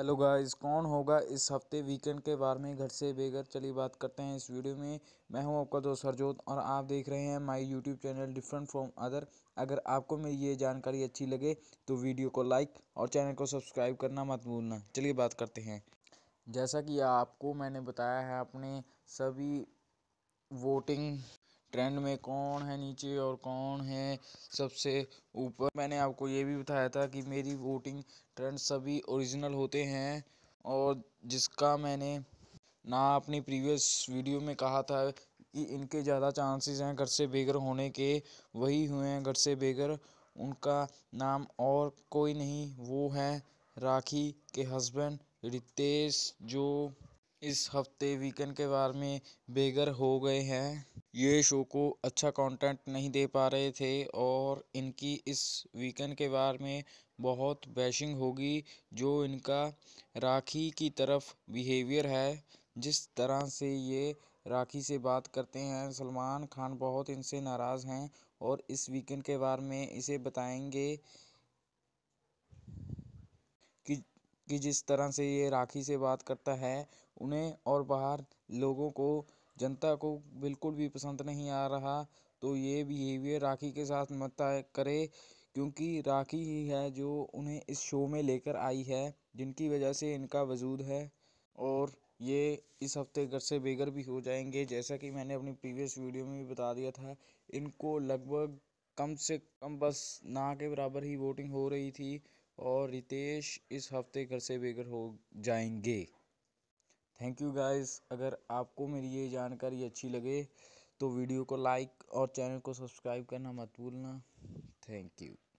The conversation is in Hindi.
हेलो गाइस कौन होगा इस हफ्ते वीकेंड के बारे में घर से बेघर चली बात करते हैं इस वीडियो में मैं हूं आपका दोस्त हरजोत और आप देख रहे हैं my YouTube channel different from other अगर आपको मेरी ये जानकारी अच्छी लगे तो वीडियो को लाइक और चैनल को सब्सक्राइब करना मत भूलना चलिए बात करते हैं जैसा कि आपको मैंने बताया है अपने सभी वोटिंग ट्रेंड में कौन है नीचे और कौन है सबसे ऊपर मैंने आपको ये भी बताया था कि मेरी वोटिंग ट्रेंड सभी ओरिजिनल होते हैं और जिसका मैंने ना अपनी प्रीवियस वीडियो में कहा था कि इनके ज़्यादा चांसेस हैं घर से बेघर होने के वही हुए हैं घर से बेघर उनका नाम और कोई नहीं वो है राखी के हस्बैंड रितेश जो इस हफ्ते वीकेंड के बारे में बेघर हो गए हैं ये शो को अच्छा कंटेंट नहीं दे पा रहे थे और इनकी इस वीकेंड के बारे में बहुत बैशिंग होगी जो इनका राखी की तरफ बिहेवियर है जिस तरह से ये राखी से बात करते हैं सलमान खान बहुत इनसे नाराज़ हैं और इस वीकेंड के बारे में इसे बताएंगे कि कि जिस तरह से ये राखी से बात करता है उन्हें और बाहर लोगों को जनता को बिल्कुल भी पसंद नहीं आ रहा तो ये बिहेवियर राखी के साथ मत करे क्योंकि राखी ही है जो उन्हें इस शो में लेकर आई है जिनकी वजह से इनका वजूद है और ये इस हफ्ते घर से बेघर भी हो जाएंगे जैसा कि मैंने अपनी प्रीवियस वीडियो में भी बता दिया था इनको लगभग कम से कम बस ना के बराबर ही वोटिंग हो रही थी और रितेश इस हफ्ते घर से बेघर हो जाएंगे थैंक यू गाइस अगर आपको मेरी ये जानकारी अच्छी लगे तो वीडियो को लाइक और चैनल को सब्सक्राइब करना मत भूलना थैंक यू